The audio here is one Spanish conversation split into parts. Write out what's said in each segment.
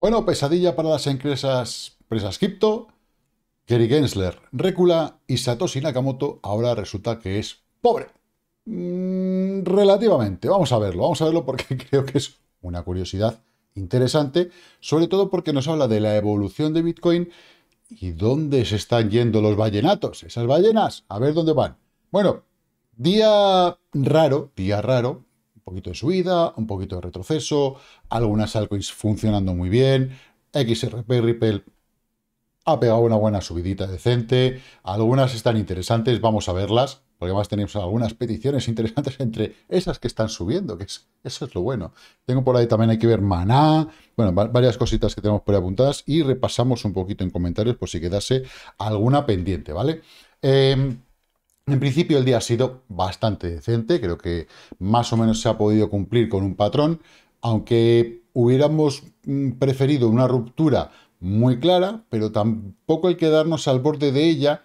Bueno, pesadilla para las empresas, cripto. Kerry Gensler recula y Satoshi Nakamoto ahora resulta que es pobre. Mm, relativamente. Vamos a verlo, vamos a verlo porque creo que es una curiosidad interesante, sobre todo porque nos habla de la evolución de Bitcoin y dónde se están yendo los ballenatos, esas ballenas, a ver dónde van. Bueno, día raro, día raro, poquito de subida, un poquito de retroceso, algunas altcoins funcionando muy bien, XRP, Ripple ha pegado una buena subidita decente, algunas están interesantes, vamos a verlas, porque además tenemos algunas peticiones interesantes entre esas que están subiendo, que es, eso es lo bueno. Tengo por ahí también, hay que ver Maná, bueno, varias cositas que tenemos por apuntadas y repasamos un poquito en comentarios por si quedase alguna pendiente, ¿vale? Em, en principio el día ha sido bastante decente, creo que más o menos se ha podido cumplir con un patrón, aunque hubiéramos mm, preferido una ruptura muy clara, pero tampoco que quedarnos al borde de ella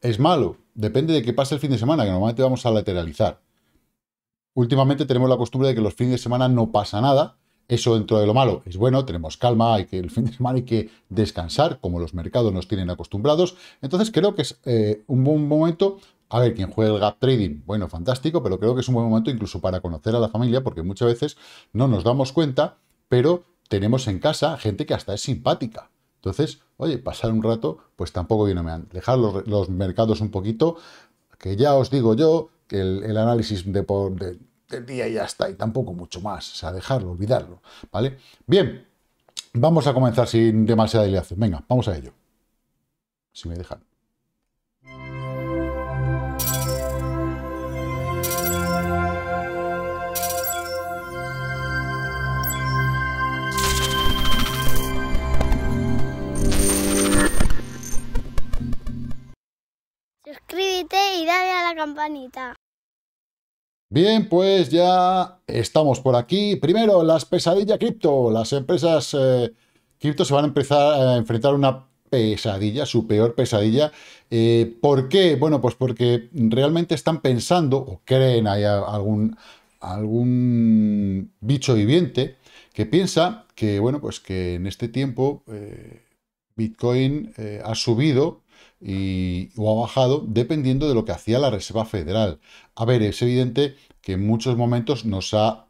es malo, depende de qué pase el fin de semana, que normalmente vamos a lateralizar. Últimamente tenemos la costumbre de que los fines de semana no pasa nada, eso dentro de lo malo es bueno, tenemos calma, hay que el fin de semana hay que descansar, como los mercados nos tienen acostumbrados. Entonces creo que es eh, un buen momento a ver, quien juega el gap trading, bueno, fantástico, pero creo que es un buen momento incluso para conocer a la familia, porque muchas veces no nos damos cuenta, pero tenemos en casa gente que hasta es simpática. Entonces, oye, pasar un rato, pues tampoco viene mal. Dejar los, mercados un poquito, que ya os digo yo, que el, análisis de, del día ya está, y tampoco mucho más. O sea, dejarlo, olvidarlo, ¿vale? Bien, vamos a comenzar sin demasiada dilación. Venga, vamos a ello. Si me dejan. y dale a la campanita. Bien, pues ya estamos por aquí. Primero, las pesadillas cripto. Las empresas eh, cripto se van a empezar a enfrentar una pesadilla, su peor pesadilla. Eh, ¿Por qué? Bueno, pues porque realmente están pensando, o creen, hay algún, algún bicho viviente que piensa que, bueno, pues que en este tiempo eh, Bitcoin ha subido y, o ha bajado dependiendo de lo que hacía la Reserva Federal. A ver, es evidente que en muchos momentos nos ha,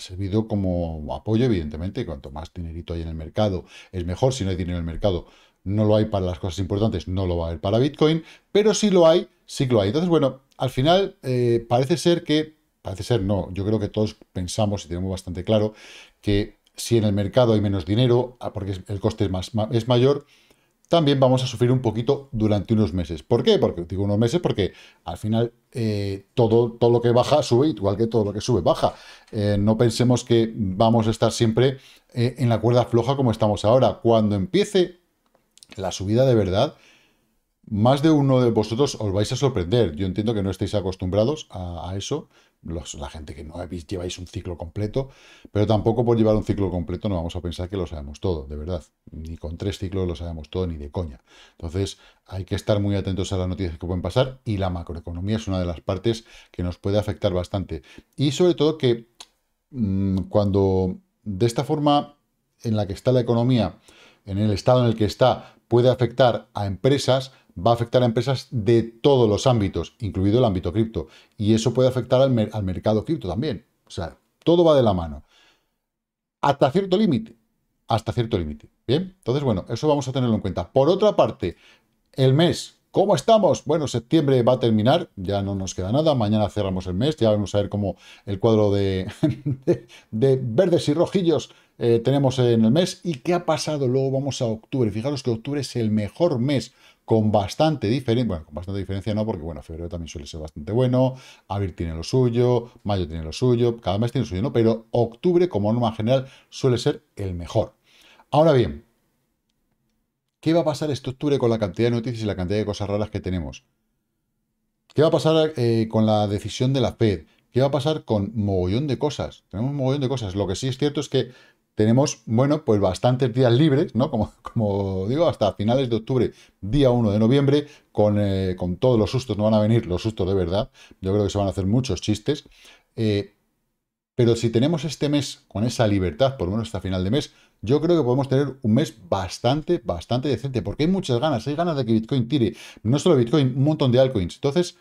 servido como apoyo, evidentemente, cuanto más dinerito hay en el mercado es mejor, si no hay dinero en el mercado no lo hay para las cosas importantes, no lo va a haber para Bitcoin, pero si lo hay, sí lo hay. Entonces, bueno, al final eh, parece ser que, parece ser no, yo creo que todos pensamos y tenemos bastante claro que si en el mercado hay menos dinero, ah, porque el coste es, más, es mayor, también vamos a sufrir un poquito durante unos meses. ¿Por qué? Porque digo unos meses porque al final eh, todo, todo lo que baja sube, igual que todo lo que sube baja. Eh, no pensemos que vamos a estar siempre eh, en la cuerda floja como estamos ahora. Cuando empiece la subida de verdad, más de uno de vosotros os vais a sorprender. Yo entiendo que no estáis acostumbrados a, eso, la gente que no habéis, lleváis un ciclo completo, pero tampoco por llevar un ciclo completo no vamos a pensar que lo sabemos todo, de verdad. Ni con tres ciclos lo sabemos todo, ni de coña. Entonces hay que estar muy atentos a las noticias que pueden pasar y la macroeconomía es una de las partes que nos puede afectar bastante. Y sobre todo que mm, cuando de esta forma en la que está la economía, en el estado en el que está, puede afectar a empresas, va a afectar a empresas de todos los ámbitos, incluido el ámbito cripto. Y eso puede afectar al, al mercado cripto también. O sea, todo va de la mano. Hasta cierto límite. Hasta cierto límite. Bien, entonces, bueno, eso vamos a tenerlo en cuenta. Por otra parte, el mes, ¿cómo estamos? Bueno, septiembre va a terminar, ya no nos queda nada. Mañana cerramos el mes, ya vamos a ver cómo el cuadro de, de, verdes y rojillos eh, tenemos en el mes y qué ha pasado. Luego vamos a octubre. Fijaros que octubre es el mejor mes con bastante diferencia, bueno, con bastante diferencia no, porque bueno, febrero también suele ser bastante bueno, abril tiene lo suyo, mayo tiene lo suyo, cada mes tiene lo suyo, ¿no? Pero octubre, como norma general, suele ser el mejor. Ahora bien, ¿qué va a pasar este octubre con la cantidad de noticias y la cantidad de cosas raras que tenemos? ¿Qué va a pasar eh, con la decisión de la Fed? ¿Qué va a pasar con mogollón de cosas? Tenemos un mogollón de cosas. Lo que sí es cierto es que tenemos, bueno, pues bastantes días libres, ¿no? Como, como digo, hasta finales de octubre, día 1 de noviembre, eh, con, todos los sustos, no van a venir los sustos de verdad, yo creo que se van a hacer muchos chistes, eh, pero si tenemos este mes con esa libertad, por lo menos hasta final de mes, yo creo que podemos tener un mes bastante, bastante decente, porque hay muchas ganas, hay ganas de que Bitcoin tire, no solo Bitcoin, un montón de altcoins, entonces...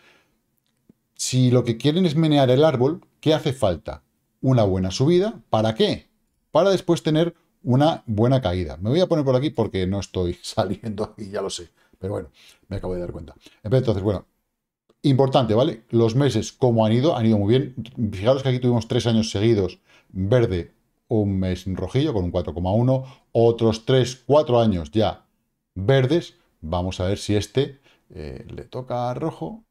Si lo que quieren es menear el árbol, ¿qué hace falta? Una buena subida. ¿Para qué? para después tener una buena caída. Me voy a poner por aquí porque no estoy saliendo y ya lo sé. Pero bueno, me acabo de dar cuenta. Entonces, bueno, importante, ¿vale? Los meses, ¿cómo han ido, han ido muy bien. Fijaros que aquí tuvimos tres años seguidos verde, un mes rojillo con un 4,1. Otros tres, cuatro años ya verdes. Vamos a ver si este eh, le toca a rojo.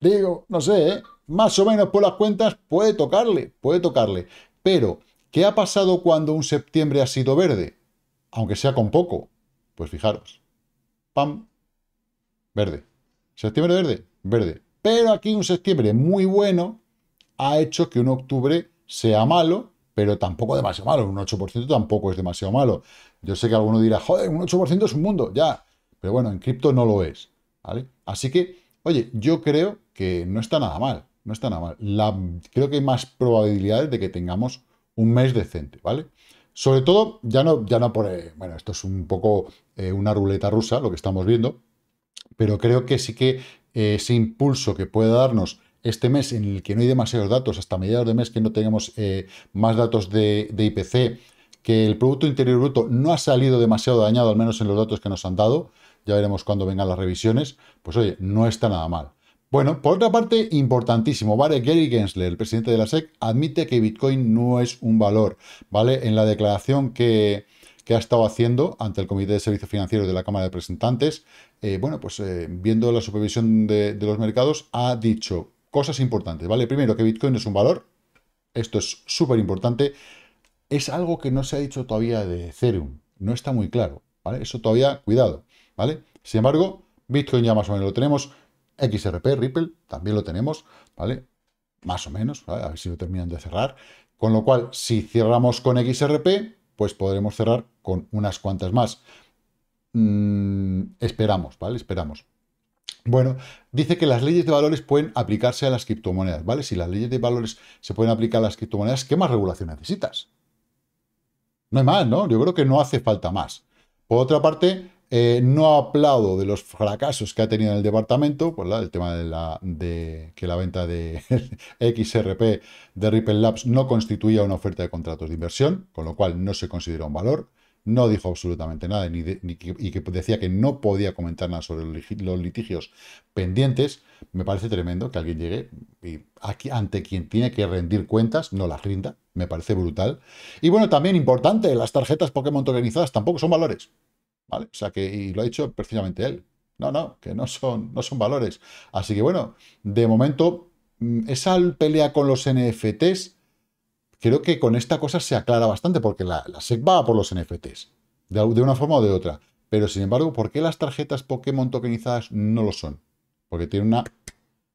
Digo, no sé, ¿eh? más o menos por las cuentas puede tocarle, puede tocarle. Pero ¿Qué ha pasado cuando un septiembre ha sido verde? Aunque sea con poco. Pues fijaros. Pam. Verde. Septiembre verde. Verde. Pero aquí un septiembre muy bueno ha hecho que un octubre sea malo, pero tampoco demasiado malo. Un 8% tampoco es demasiado malo. Yo sé que alguno dirá, joder, un 8% es un mundo, ya. Pero bueno, en cripto no lo es. Así que, oye, yo creo que no está nada mal. No está nada mal. creo que hay más probabilidades de que tengamos un mes decente, ¿vale? Sobre todo, ya no, ya no por... Eh, bueno, esto es un poco eh, una ruleta rusa, lo que estamos viendo, pero creo que sí que eh, ese impulso que puede darnos este mes en el que no hay demasiados datos, hasta mediados de mes que no tengamos más datos de, de IPC, que el Producto Interior Bruto no ha salido demasiado dañado, al menos en los datos que nos han dado, ya veremos cuando vengan las revisiones, pues oye, no está nada mal. Bueno, por otra parte, importantísimo, ¿vale? Gary Gensler, el presidente de la SEC, admite que Bitcoin no es un valor, ¿vale? En la declaración que, ha estado haciendo ante el Comité de Servicios Financieros de la Cámara de Representantes, eh, bueno, pues eh, viendo la supervisión de, los mercados, ha dicho cosas importantes, ¿vale? Primero, que Bitcoin es un valor, esto es súper importante, es algo que no se ha dicho todavía de Ethereum, no está muy claro, ¿vale? Eso todavía, cuidado, ¿vale? Sin embargo, Bitcoin ya más o menos lo tenemos, XRP, Ripple, también lo tenemos, ¿vale? Más o menos, a ver si lo terminan de cerrar. Con lo cual, si cerramos con XRP, pues podremos cerrar con unas cuantas más. Mm, esperamos, ¿vale? Esperamos. Bueno, dice que las leyes de valores pueden aplicarse a las criptomonedas, ¿vale? Si las leyes de valores se pueden aplicar a las criptomonedas, ¿qué más regulación necesitas? No hay más, ¿no? Yo creo que no hace falta más. Por otra parte, no eh, no aplaudo de los fracasos que ha tenido en el departamento, pues la, el tema de, la, de que la venta de XRP de Ripple Labs no constituía una oferta de contratos de inversión, con lo cual no se considera un valor. No dijo absolutamente nada y que decía que no podía comentar nada sobre los litigios pendientes. Me parece tremendo que alguien llegue y aquí, ante quien tiene que rendir cuentas no las rinda. Me parece brutal. Y bueno, también importante, las tarjetas Pokémon organizadas tampoco son valores. ¿Vale? O sea que, y lo ha dicho precisamente él. No, no, que no son, no son valores. Así que bueno, de momento, mm, esa pelea con los NFTs, creo que con esta cosa se aclara bastante, porque la, SEC va por los NFTs, de, una forma o de otra. Pero sin embargo, ¿por qué las tarjetas Pokémon tokenizadas no lo son? Porque tiene una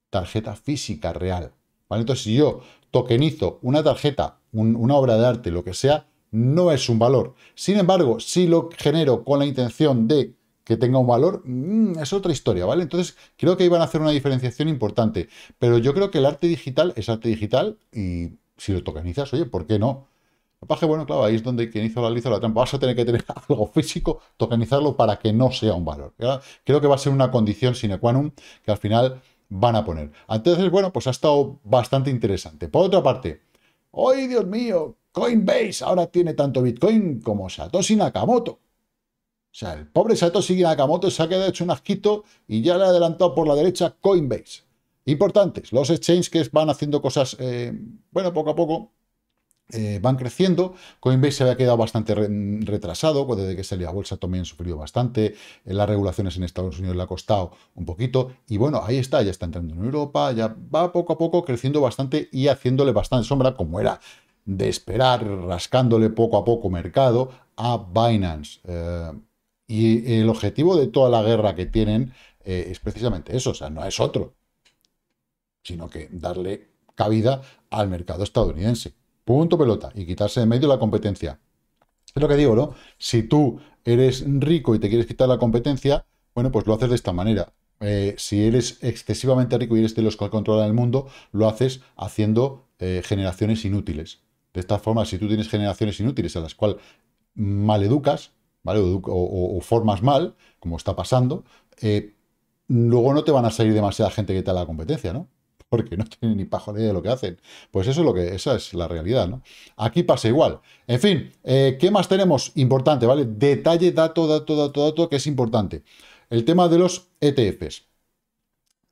tarjeta física real. ¿vale? Entonces, si yo tokenizo una tarjeta, una obra de arte, lo que sea, no es un valor. Sin embargo, si lo genero con la intención de que tenga un valor, mm, es otra historia, ¿vale? Entonces, creo que iban a hacer una diferenciación importante, pero yo creo que el arte digital es arte digital y si lo tokenizas, oye, ¿por qué no? Paje, bueno, claro, ahí es donde quien hizo la o la trampa. Vas a tener que tener algo físico, tokenizarlo para que no sea un valor. Creo que va a ser una condición sine qua non que al final van a poner. Entonces, bueno, pues ha estado bastante interesante. Por otra parte, ¡ay, Dios mío! Coinbase ahora tiene tanto Bitcoin como Satoshi Nakamoto. O sea, el pobre Satoshi Nakamoto se ha quedado hecho un asquito y ya le ha adelantado por la derecha Coinbase. Importantes, los exchanges que van haciendo cosas, eh, bueno, poco a poco, eh, van creciendo. Coinbase se había quedado bastante retrasado, pues desde que salió a bolsa también han sufrido bastante. Eh, las regulaciones en Estados Unidos le ha costado un poquito. Y bueno, ahí está, ya está entrando en Europa, ya va poco a poco creciendo bastante y haciéndole bastante sombra, como era de esperar, rascándole poco a poco mercado a Binance. Eh, y el objetivo de toda la guerra que tienen eh, es precisamente eso, o sea, no es otro, sino que darle cabida al mercado estadounidense. Punto pelota y quitarse de medio la competencia. Es lo que digo, ¿no? Si tú eres rico y te quieres quitar la competencia, bueno, pues lo haces de esta manera. Eh, si eres excesivamente rico y eres de los que controlan el mundo, lo haces haciendo generaciones inútiles. De esta forma, si tú tienes generaciones inútiles a las cuales mal ¿vale? O, formas mal, como está pasando, eh, luego no te van a salir demasiada gente que te da la competencia, ¿no? Porque no tienen ni pajo de lo que hacen. Pues eso es lo que, esa es la realidad, ¿no? Aquí pasa igual. En fin, eh, ¿qué más tenemos? Importante, ¿vale? Detalle, dato, dato, dato, dato, que es importante. El tema de los ETFs.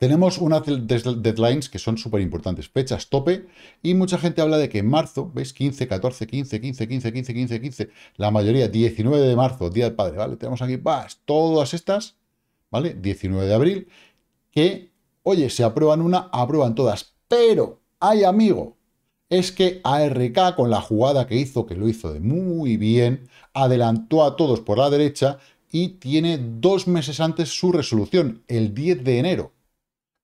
Tenemos unas deadlines que son súper importantes, fechas tope, y mucha gente habla de que en marzo, ¿veis? 15, 14, 15, 15, 15, 15, 15, 15, la mayoría, 19 de marzo, Día del Padre, ¿vale? Tenemos aquí, todas estas, ¿vale? 19 de abril, que, oye, se aprueban una, aprueban todas, pero, hay amigo, es que ARK con la jugada que hizo, que lo hizo de muy bien, adelantó a todos por la derecha y tiene dos meses antes su resolución, el 10 de enero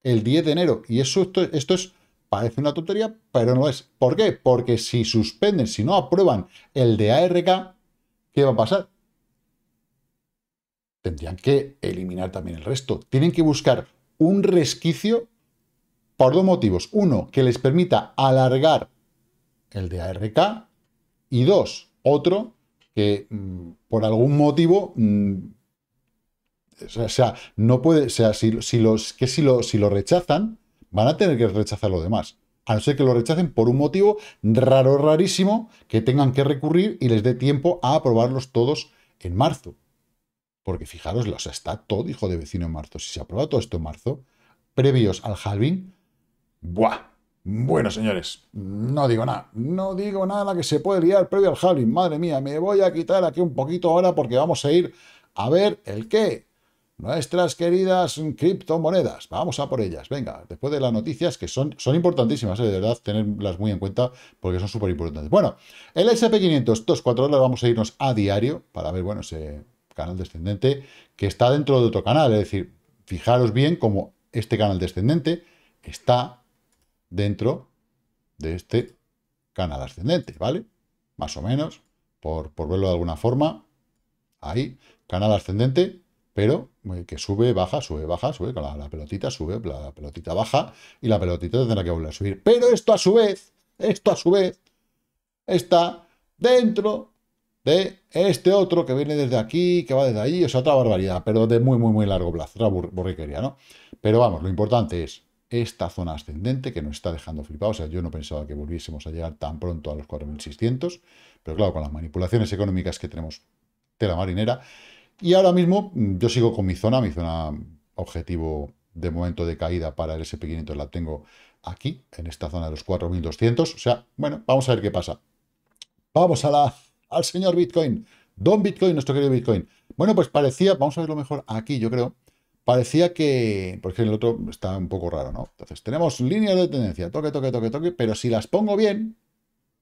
el 10 de enero. Y eso, esto, es, parece una tontería, pero no es. ¿Por qué? Porque si suspenden, si no aprueban el de ARK, ¿qué va a pasar? Tendrían que eliminar también el resto. Tienen que buscar un resquicio por dos motivos. Uno, que les permita alargar el de ARK. Y dos, otro, que mm, por algún motivo mm, o sea, no puede, o sea, si, los, que si lo, si rechazan, van a tener que rechazar lo demás. A no ser que lo rechacen por un motivo raro, rarísimo, que tengan que recurrir y les dé tiempo a aprobarlos todos en marzo. Porque fijaros, o sea, está todo hijo de vecino en marzo. Si se aprueba todo esto en marzo, previos al halving, ¡buah! Bueno, señores, no digo nada. No digo nada que se puede liar previo al halving. Madre mía, me voy a quitar aquí un poquito ahora porque vamos a ir a ver el qué. Nuestras queridas criptomonedas, vamos a por ellas. Venga, después de las noticias que son, son importantísimas, ¿eh? de verdad, tenerlas muy en cuenta porque son súper importantes. Bueno, el SP500, estos cuatro horas vamos a irnos a diario para ver, bueno, ese canal descendente que está dentro de otro canal. Es decir, fijaros bien como este canal descendente está dentro de este canal ascendente, ¿vale? Más o menos, por, por verlo de alguna forma. Ahí, canal ascendente, pero eh, que sube, baja, sube, baja, sube, con la, pelotita sube, la pelotita baja y la pelotita tendrá que volver a subir. Pero esto a su vez, esto a su vez, está dentro de este otro que viene desde aquí, que va desde allí, o sea, otra barbaridad, pero de muy, muy, muy largo plazo, otra borriquería, ¿no? Pero vamos, lo importante es esta zona ascendente que nos está dejando flipados. O sea, yo no pensaba que volviésemos a llegar tan pronto a los 4.600, pero claro, con las manipulaciones económicas que tenemos de la marinera, y ahora mismo mm, yo sigo con mi zona, mi zona objetivo de momento de caída para el SP500 la tengo aquí, en esta zona de los 4.200. O sea, bueno, vamos a ver qué pasa. Vamos a la, al señor Bitcoin. Don Bitcoin, nuestro querido Bitcoin. Bueno, pues parecía, vamos a verlo mejor aquí, yo creo. Parecía que, porque el otro está un poco raro, ¿no? Entonces, tenemos líneas de tendencia, toque, toque, toque, toque, pero si las pongo bien,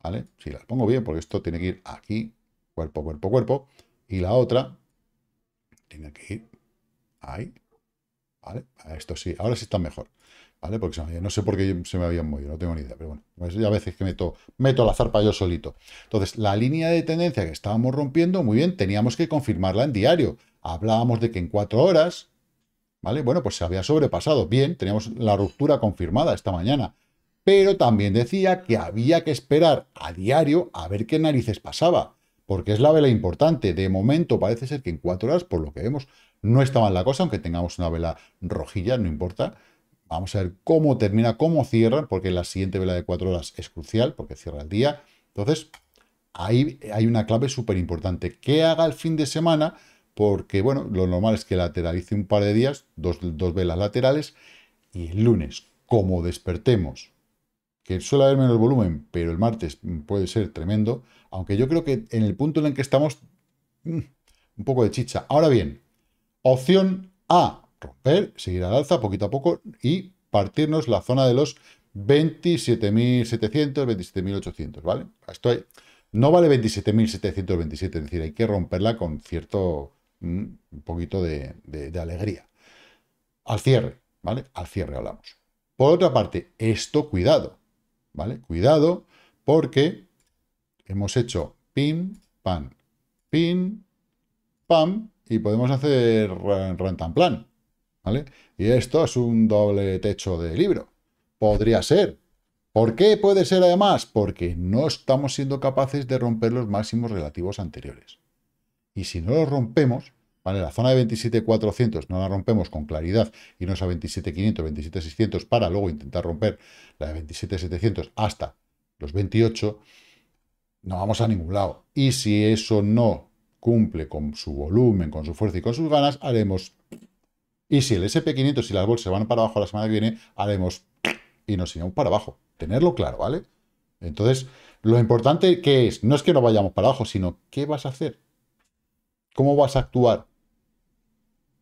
¿vale? Si las pongo bien, porque esto tiene que ir aquí, cuerpo, cuerpo, cuerpo, y la otra, tiene que ir ahí, ¿vale? esto sí, ahora sí está mejor, ¿vale? Porque no sé por qué se me habían movido, no tengo ni idea, pero bueno, pues ya a veces que meto, meto la zarpa yo solito. Entonces, la línea de tendencia que estábamos rompiendo, muy bien, teníamos que confirmarla en diario. Hablábamos de que en cuatro horas, ¿vale? Bueno, pues se había sobrepasado, bien, teníamos la ruptura confirmada esta mañana. Pero también decía que había que esperar a diario a ver qué narices pasaba porque es la vela importante. De momento parece ser que en cuatro horas, por lo que vemos, no está mal la cosa, aunque tengamos una vela rojilla, no importa. Vamos a ver cómo termina, cómo cierra, porque la siguiente vela de cuatro horas es crucial, porque cierra el día. Entonces, ahí hay una clave súper importante. ¿Qué haga el fin de semana? Porque, bueno, lo normal es que lateralice un par de días, dos, dos velas laterales, y el lunes, como despertemos que suele haber menos volumen, pero el martes puede ser tremendo, aunque yo creo que en el punto en el que estamos, mm, un poco de chicha. Ahora bien, opción A, romper, seguir al alza poquito a poco y partirnos la zona de los 27.700, 27.800, ¿vale? Esto no vale 27.727, es decir, hay que romperla con cierto, mm, un poquito de alegría. Al cierre, ¿vale? Al cierre hablamos. Por otra parte, esto, cuidado, ¿vale? Cuidado, porque hemos hecho pin, pan, pin, pam, y podemos hacer plan ¿vale? Y esto es un doble techo de libro. Podría ser. ¿Por qué puede ser además? Porque no estamos siendo capaces de romper los máximos relativos anteriores. Y si no los rompemos, la zona de 27,400 no la rompemos con claridad, Y irnos a 27,500, 27,600 para luego intentar romper la de 27,700 hasta los 28, no vamos a ningún lado. Y si eso no cumple con su volumen, con su fuerza y con sus ganas, haremos... Y si el SP500 y las bolsas van para abajo la semana que viene, haremos... Y nos iremos para abajo. Tenerlo claro, ¿vale? Entonces, lo importante que es, no es que no vayamos para abajo, sino qué vas a hacer. ¿Cómo vas a actuar?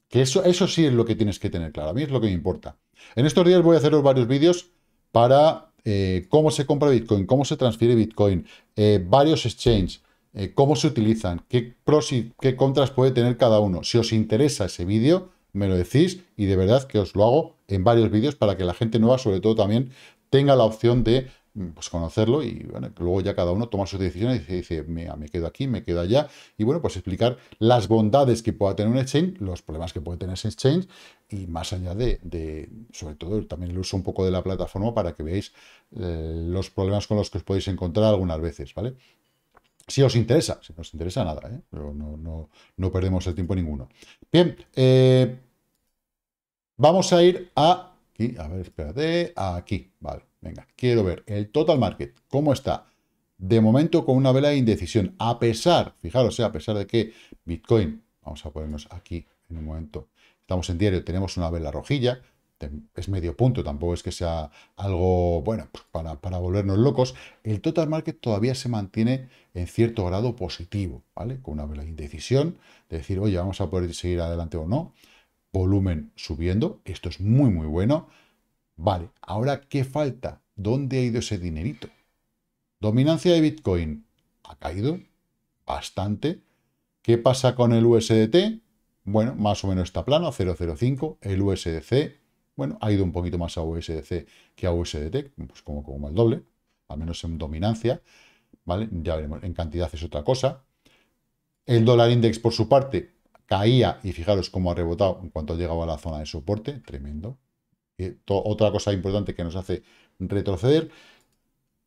Que eso, eso sí es lo que tienes que tener claro. A mí es lo que me importa. En estos días voy a haceros varios vídeos para eh, cómo se compra Bitcoin, cómo se transfiere Bitcoin, eh, varios exchanges, eh, cómo se utilizan, qué pros y qué contras puede tener cada uno. Si os interesa ese vídeo, me lo decís y de verdad que os lo hago en varios vídeos para que la gente nueva, sobre todo, también tenga la opción de Mm, pues conocerlo y luego ya cada uno toma sus decisiones y dice, mira, ah, me quedo aquí, me quedo allá. Y bueno, pues explicar las bondades que pueda tener un exchange, los problemas que puede tener ese exchange y más allá de, sobre todo, también el uso un poco de la plataforma para que veáis eh, los problemas con los que os podéis encontrar algunas veces, ¿vale? Si os interesa, si no os interesa nada, ¿eh? pero no, no, perdemos el tiempo ninguno. Bien, eh, vamos a ir a... Aquí, a ver, espérate, aquí, vale. Venga, quiero ver el total market, cómo está. De momento con una vela de indecisión, a pesar, fijaros, eh, a pesar de que Bitcoin, vamos a ponernos aquí en un momento, estamos en diario, tenemos una vela rojilla, es medio punto, tampoco es que sea algo bueno para, volvernos locos, el total market todavía se mantiene en cierto grado positivo, ¿vale? Con una vela indecisión de decir, oye, vamos a poder seguir adelante o no, volumen subiendo, esto es muy, muy bueno, Vale, ahora ¿qué falta? ¿Dónde ha ido ese dinerito? Dominancia de Bitcoin ha caído bastante. ¿Qué pasa con el USDT? Bueno, más o menos está plano, 0,05. El USDC, bueno, ha ido un poquito más a USDC que a USDT, pues como, como el doble, al menos en dominancia. ¿Vale? Ya veremos, en cantidad es otra cosa. El dólar index, por su parte, caía y fijaros cómo ha rebotado en cuanto ha llegado a la zona de soporte, tremendo otra cosa importante que nos hace retroceder.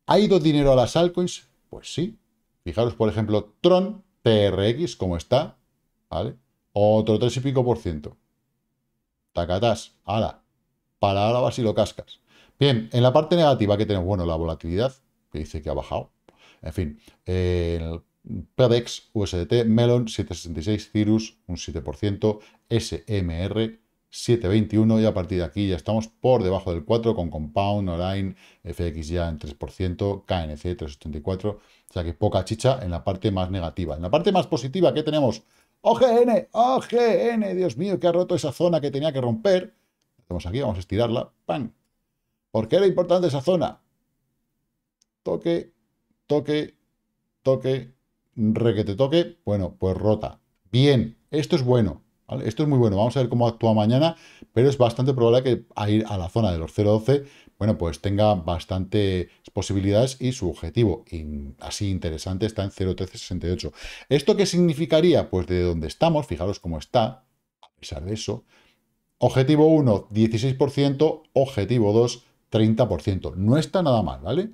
¿Ha ido dinero a las altcoins? Pues sí. Fijaros, por ejemplo, Tron, TRX, como está, ¿vale? Otro 3 y pico por ciento. Tacatás, ala. Para ahora vas y lo cascas. Bien, en la parte negativa que tenemos, bueno, la volatilidad, que dice que ha bajado. En fin, el USDT, Melon, 766, Cirrus, un 7%, SMR, 7,21 y a partir de aquí ya estamos por debajo del 4 con Compound, Online, FX ya en 3%, KNC 3,84, o sea que poca chicha en la parte más negativa. En la parte más positiva ¿qué tenemos OGN, OGN, Dios mío, que ha roto esa zona que tenía que romper. Estamos aquí, vamos a estirarla, ¡pam! ¿Por qué era importante esa zona? Toque, toque, toque, te toque, bueno, pues rota. Bien, esto es bueno. Esto es muy bueno, vamos a ver cómo actúa mañana, pero es bastante probable que a ir a la zona de los 0.12, bueno, pues tenga bastantes posibilidades y su objetivo, así interesante, está en 0.1368. ¿Esto qué significaría? Pues de donde estamos, fijaros cómo está, a pesar de eso, objetivo 1, 16%, objetivo 2, 30%. No está nada mal, ¿vale?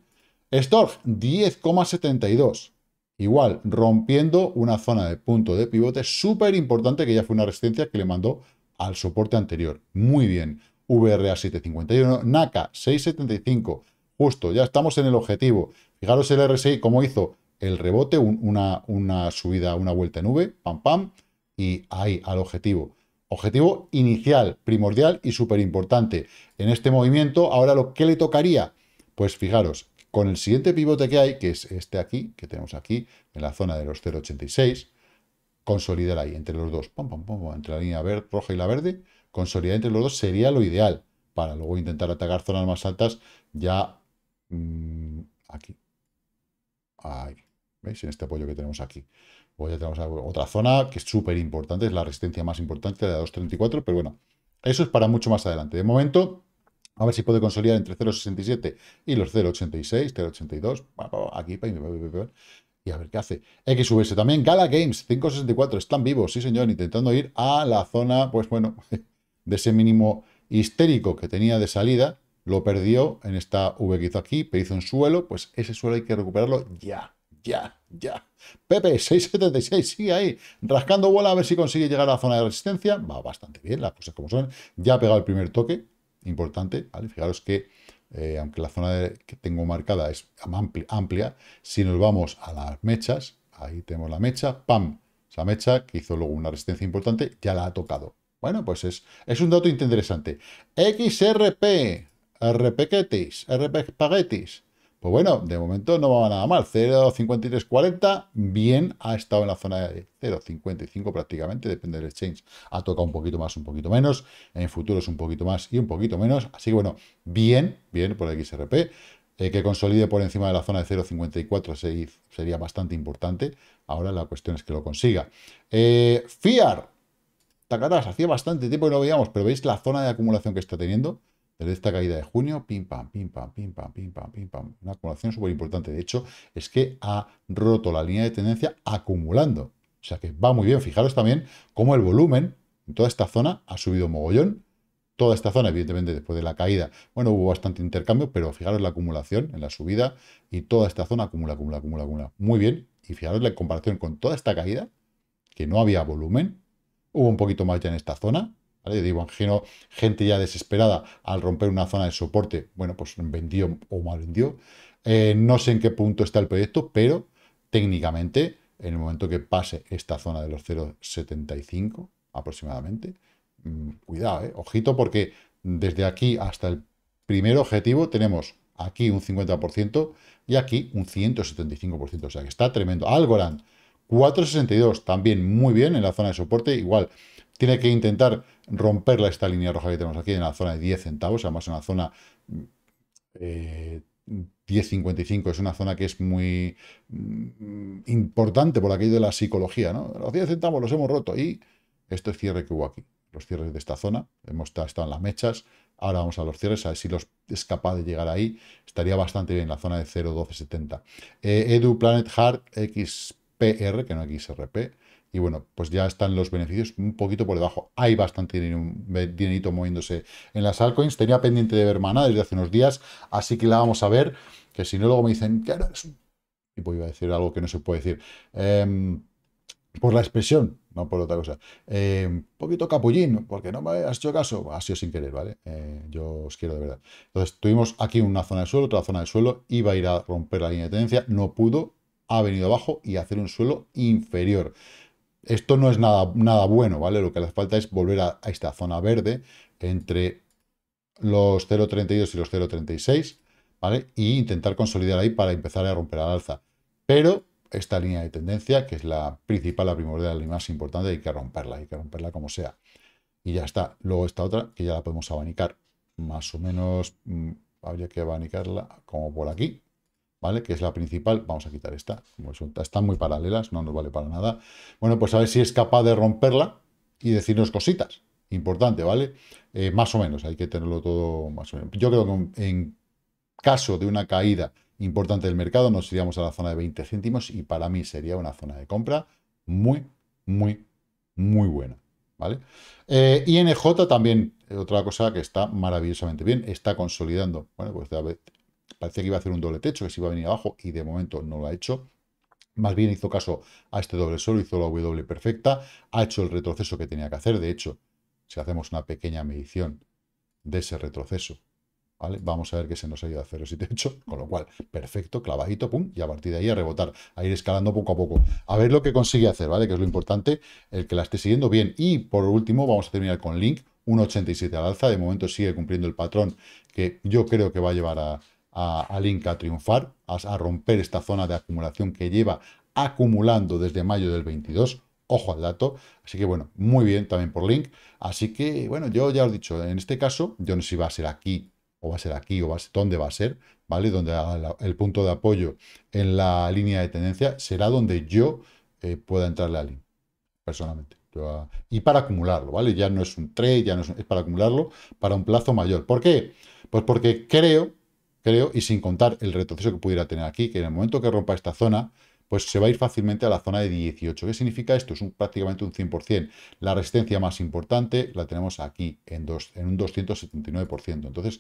Storch, 10,72%. Igual, rompiendo una zona de punto de pivote súper importante que ya fue una resistencia que le mandó al soporte anterior. Muy bien. VRA 751, NACA 675. Justo, ya estamos en el objetivo. Fijaros el RSI cómo hizo el rebote, una, una subida, una vuelta en V, pam, pam, y ahí al objetivo. Objetivo inicial, primordial y súper importante. En este movimiento, ahora lo que le tocaría, pues fijaros, con el siguiente pivote que hay, que es este aquí, que tenemos aquí, en la zona de los 0,86, consolidar ahí entre los dos, entre la línea roja y la verde, consolidar entre los dos sería lo ideal, para luego intentar atacar zonas más altas ya mm, aquí. Ahí. ¿Veis? En este apoyo que tenemos aquí. Luego ya tenemos otra zona que es súper importante, es la resistencia más importante de la 2.34, pero bueno, eso es para mucho más adelante. De momento, a ver si puede consolidar entre 0,67 y los 0,86, 0,82. Pues aquí, y a ver qué hace. XVS también. Gala Games, 5,64. Están vivos, sí señor, intentando ir a la zona, pues bueno, de ese mínimo histérico que tenía de salida. Lo perdió en esta V que hizo aquí, pero hizo un suelo. Pues ese suelo hay que recuperarlo ya, ya, ya. Pepe, 6.76, sigue ahí, rascando bola a ver si consigue llegar a la zona de resistencia. Va bastante bien, la cosas como son. Ya ha pegado el primer toque, importante, ¿vale? Fijaros que, eh, aunque la zona que tengo marcada es amplia, si nos vamos a las mechas, ahí tenemos la mecha, ¡pam! Esa mecha que hizo luego una resistencia importante, ya la ha tocado. Bueno, pues es, es un dato interesante. XRP, RP Ketis, pues bueno, de momento no va nada mal. 0.5340, bien, ha estado en la zona de 0.55 prácticamente, depende del exchange. Ha tocado un poquito más, un poquito menos. En futuros un poquito más y un poquito menos. Así que bueno, bien, bien por el XRP. Eh, que consolide por encima de la zona de 0.54 sería bastante importante. Ahora la cuestión es que lo consiga. Eh, FIAR. tacarás, hacía bastante tiempo que no veíamos, pero veis la zona de acumulación que está teniendo. Desde esta caída de junio, pim, pam, pim, pam, pim, pam, pim, pam, pim, pam. Una acumulación súper importante. De hecho, es que ha roto la línea de tendencia acumulando. O sea que va muy bien. Fijaros también cómo el volumen en toda esta zona ha subido mogollón. Toda esta zona, evidentemente, después de la caída, bueno, hubo bastante intercambio, pero fijaros la acumulación en la subida y toda esta zona acumula, acumula, acumula, acumula. Muy bien. Y fijaros la comparación con toda esta caída, que no había volumen, hubo un poquito más ya en esta zona, yo digo, imagino gente ya desesperada al romper una zona de soporte, bueno, pues vendió o mal vendió. Eh, no sé en qué punto está el proyecto, pero técnicamente, en el momento que pase esta zona de los 0,75 aproximadamente, mm, cuidado, eh, ojito, porque desde aquí hasta el primer objetivo tenemos aquí un 50% y aquí un 175%, o sea que está tremendo. Algorand, 4,62, también muy bien en la zona de soporte, igual tiene que intentar romperla esta línea roja que tenemos aquí en la zona de 10 centavos, además en la zona 10.55 mm, eh, es una zona que es muy mm, importante por aquello de la psicología, ¿no? Los 10 centavos los hemos roto y esto es cierre que hubo aquí, los cierres de esta zona, hemos estado en las mechas, ahora vamos a los cierres, a ver si los es capaz de llegar ahí, estaría bastante bien la zona de 0.1270. Eh, Edu Planet Hard XP PR, que no aquí XRP. Y bueno, pues ya están los beneficios un poquito por debajo. Hay bastante dinerito moviéndose en las altcoins. Tenía pendiente de ver Mana desde hace unos días, así que la vamos a ver. Que si no, luego me dicen, ¿qué Y voy a decir algo que no se puede decir. Em, por la expresión, no por otra cosa. un em, poquito capullín, porque no me has hecho caso. Ha sido sin querer, ¿vale? Eh, yo os quiero de verdad. Entonces, tuvimos aquí una zona de suelo, otra zona del suelo. Iba a ir a romper la línea de tendencia, no pudo ha venido abajo y hacer un suelo inferior. Esto no es nada, nada bueno, ¿vale? Lo que hace falta es volver a, esta zona verde entre los 0.32 y los 0.36, ¿vale? Y intentar consolidar ahí para empezar a romper al alza. Pero esta línea de tendencia, que es la principal, la primordial y más importante, hay que romperla, hay que romperla como sea. Y ya está. Luego esta otra, que ya la podemos abanicar más o menos, mm, habría que abanicarla como por aquí, ¿vale? Que es la principal. Vamos a quitar esta. están muy paralelas, no nos vale para nada. Bueno, pues a ver si es capaz de romperla y decirnos cositas. Importante, ¿vale? Eh, más o menos, hay que tenerlo todo más o menos. Yo creo que en caso de una caída importante del mercado, nos iríamos a la zona de 20 céntimos y para mí sería una zona de compra muy, muy, muy buena. ¿Vale? Eh, INJ también, eh, otra cosa que está maravillosamente bien, está consolidando. Bueno, pues Parecía que iba a hacer un doble techo, que se iba a venir abajo, y de momento no lo ha hecho. Más bien hizo caso a este doble solo, hizo la W perfecta, ha hecho el retroceso que tenía que hacer. De hecho, si hacemos una pequeña medición de ese retroceso, ¿vale? Vamos a ver que se nos ha ido a techo, con lo cual, perfecto, clavajito pum, y a partir de ahí a rebotar, a ir escalando poco a poco. A ver lo que consigue hacer, ¿vale? Que es lo importante, el que la esté siguiendo bien. Y por último, vamos a terminar con Link, 1,87 al alza. De momento sigue cumpliendo el patrón que yo creo que va a llevar a, a, LINK a triunfar, a, romper esta zona de acumulación que lleva acumulando desde mayo del 22, Ojo al dato. Así que bueno, muy bien también por Link. Así que bueno, yo ya os he dicho, en este caso, yo no sé si va a ser aquí o va a ser aquí o va a ser, dónde va a ser, ¿vale? Donde el punto de apoyo en la línea de tendencia será donde yo eh, pueda entrarle a Link, personalmente. Ah, y para acumularlo, ¿vale? Ya no es un trade, ya no es, es para acumularlo para un plazo mayor. ¿Por qué? Pues porque creo creo, y sin contar el retroceso que pudiera tener aquí, que en el momento que rompa esta zona, pues se va a ir fácilmente a la zona de 18. ¿Qué significa esto? Es un, prácticamente un 100%. La resistencia más importante la tenemos aquí, en, dos, en un 279%. Entonces,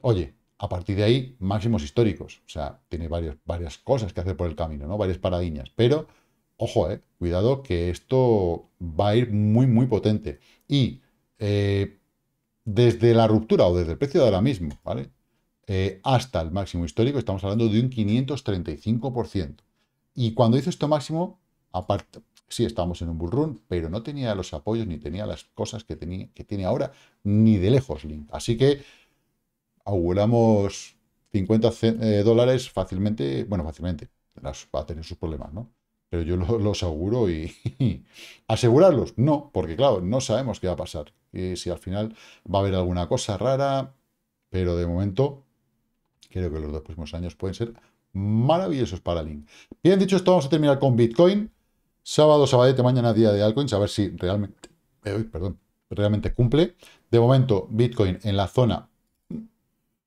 oye, a partir de ahí, máximos históricos. O sea, tiene varias, varias cosas que hacer por el camino, ¿no? Varias paradiñas. Pero, ojo, eh, cuidado que esto va a ir muy, muy potente. Y eh, desde la ruptura o desde el precio de ahora mismo, ¿vale? Eh, hasta el máximo histórico, estamos hablando de un 535%. Y cuando hizo esto máximo, aparte, sí, estábamos en un bull pero no tenía los apoyos ni tenía las cosas que, tenía, que tiene ahora, ni de lejos Link. Así que auguramos 50 eh, dólares fácilmente, bueno, fácilmente, las, va a tener sus problemas, ¿no? Pero yo los auguro y, y, asegurarlos, no, porque claro, no sabemos qué va a pasar. Y eh, si al final va a haber alguna cosa rara, pero de momento Creo que los dos próximos años pueden ser maravillosos para Link. Bien dicho esto, vamos a terminar con Bitcoin. Sábado, sabadete, mañana día de altcoins, a ver si realmente, eh, perdón, realmente cumple. De momento, Bitcoin en la zona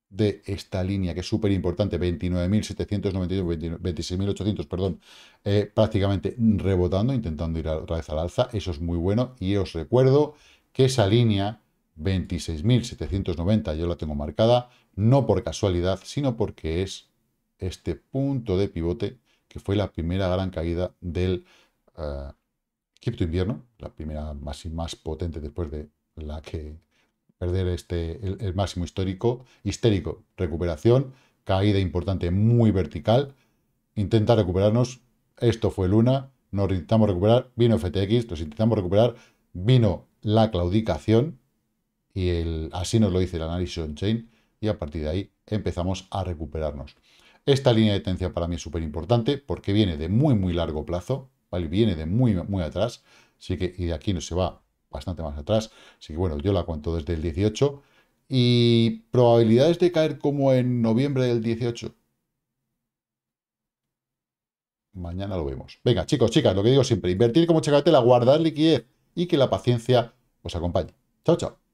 de esta línea, que es súper importante, 29.792, 26.800, perdón, eh, prácticamente rebotando, intentando ir otra vez al alza. Eso es muy bueno. Y os recuerdo que esa línea 26.790, yo la tengo marcada, no por casualidad, sino porque es este punto de pivote que fue la primera gran caída del quinto eh, cripto invierno, la primera más más potente después de la que perder este, el, el máximo histórico, histérico, recuperación, caída importante muy vertical, intenta recuperarnos, esto fue Luna, nos intentamos recuperar, vino FTX, nos intentamos recuperar, vino la claudicación, y así nos lo dice el análisis on-chain y a partir de ahí empezamos a recuperarnos. Esta línea de tendencia para mí es súper importante porque viene de muy, muy largo plazo, ¿vale? Viene de muy, muy atrás, así que y de aquí no se va bastante más atrás, así que bueno, yo la cuento desde el 18 y probabilidades de caer como en noviembre del 18. Mañana lo vemos. Venga, chicos, chicas, lo que digo siempre, invertir como chacatela, guardar liquidez y que la paciencia os acompañe. Chao, chao.